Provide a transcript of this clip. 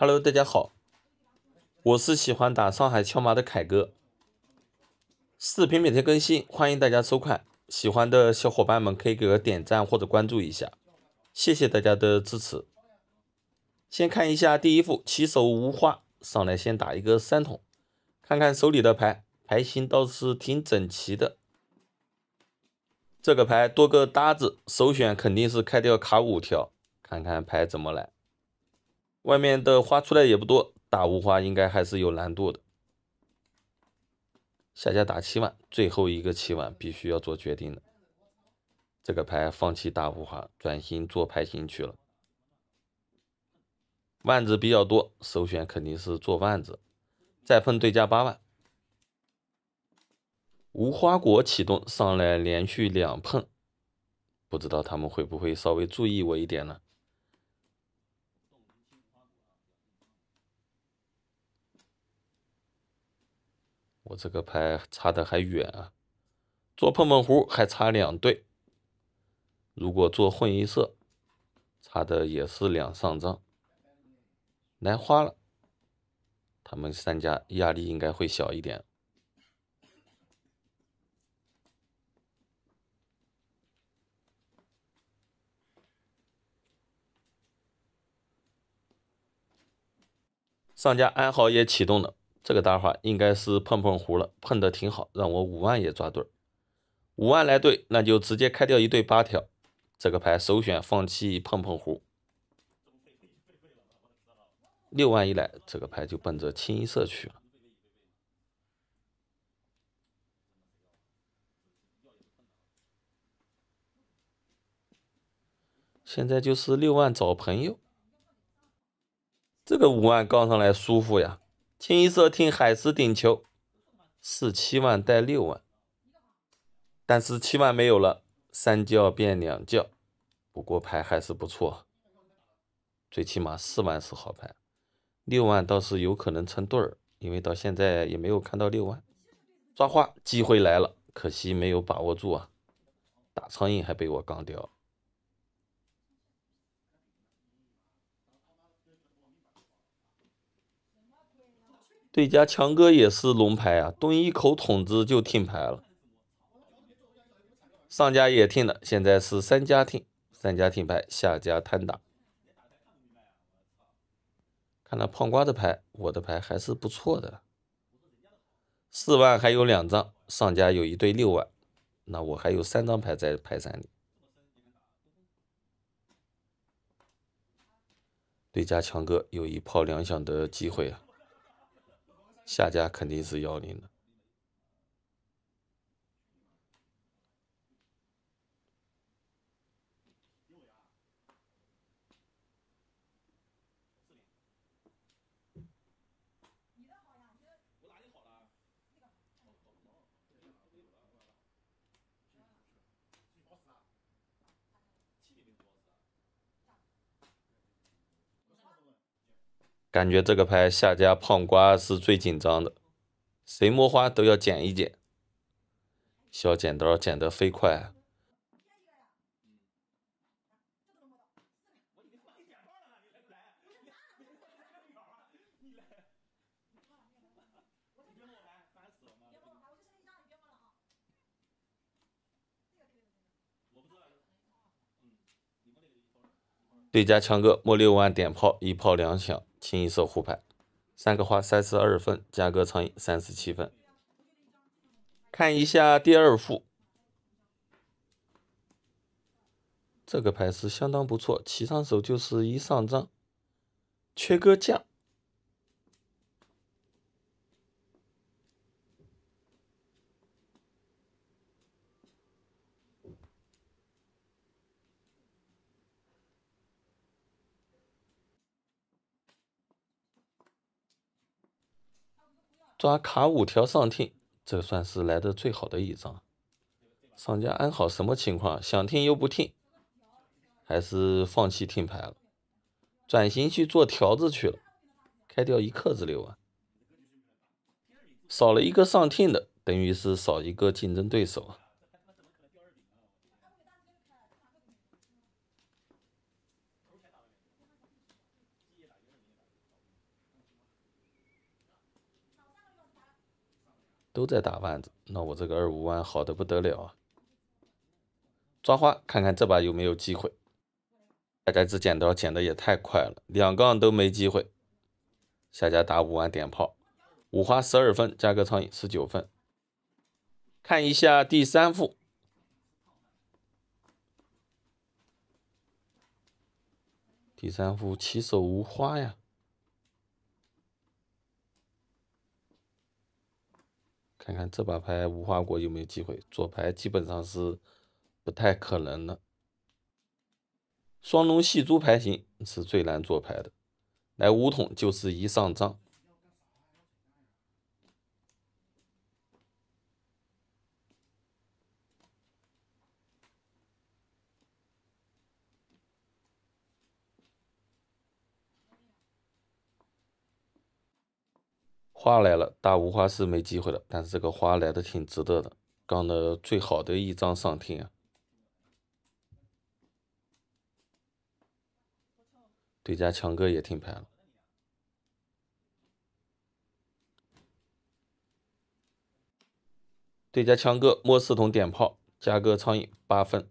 Hello，大家好，我是喜欢打上海敲麻的凯哥。视频每天更新，欢迎大家收看。喜欢的小伙伴们可以给个点赞或者关注一下，谢谢大家的支持。先看一下第一副，起手无花，上来先打一个三筒，看看手里的牌，牌型倒是挺整齐的。这个牌多个搭子，首选肯定是开掉卡五条，看看牌怎么来。外面的花出来也不多，打无花应该还是有难度的。下家打七万，最后一个七万必须要做决定的。这个牌放弃大无花，转型做牌型去了。万子比较多，首选肯定是做万子，再碰对家八万。无花果启动上来连续两碰，不知道他们会不会稍微注意我一点呢？我这个牌差的还远啊，做碰碰胡还差两对，如果做混一色，差的也是两上张，来花了，他们三家压力应该会小一点。上家安豪也启动了。这个打法应该是碰碰胡了，碰的挺好，让我五万也抓对儿，五万来对，那就直接开掉一对八条。这个牌首选放弃碰碰胡，六万一来，这个牌就奔着清一色去了。现在就是六万找朋友，这个五万杠上来舒服呀。清一色听海狮顶球，四七万带六万，但是七万没有了，三叫变两叫，不过牌还是不错，最起码四万是好牌，六万倒是有可能成对儿，因为到现在也没有看到六万抓花，机会来了，可惜没有把握住啊，打苍蝇还被我杠掉。对家强哥也是龙牌啊，蹲一口筒子就听牌了。上家也听了，现在是三家听，三家听牌，下家摊打。看了胖瓜的牌，我的牌还是不错的。四万还有两张，上家有一对六万，那我还有三张牌在牌山里。对家强哥有一炮两响的机会啊。下家肯定是要您的。感觉这个牌下家胖瓜是最紧张的，谁摸花都要剪一剪，小剪刀剪得飞快。对家强哥摸六万点炮，一炮两响。清一色胡牌，三个花三十二分，加个乘以三十七分。看一下第二副，这个牌是相当不错，起上手就是一上张，缺个将。抓卡五条上听，这算是来的最好的一张。商家安好什么情况？想听又不听，还是放弃听牌了，转型去做条子去了，开掉一克子六万，少了一个上听的，等于是少一个竞争对手啊。都在打万子，那我这个二五万好的不得了啊！抓花，看看这把有没有机会。大家这剪刀剪的也太快了，两杠都没机会。下家打五万点炮，五花十二分，加个苍蝇十九分。看一下第三副，第三副起手无花呀。看这把牌，无花果有没有机会？做牌基本上是不太可能了。双龙戏珠牌型是最难做牌的，来五筒就是一上张，花来了，大无花是没机会了。但是这个花来的挺值得的，刚的最好的一张上天啊！对家强哥也停牌了，对家强哥摸四筒点炮，加哥苍蝇八分。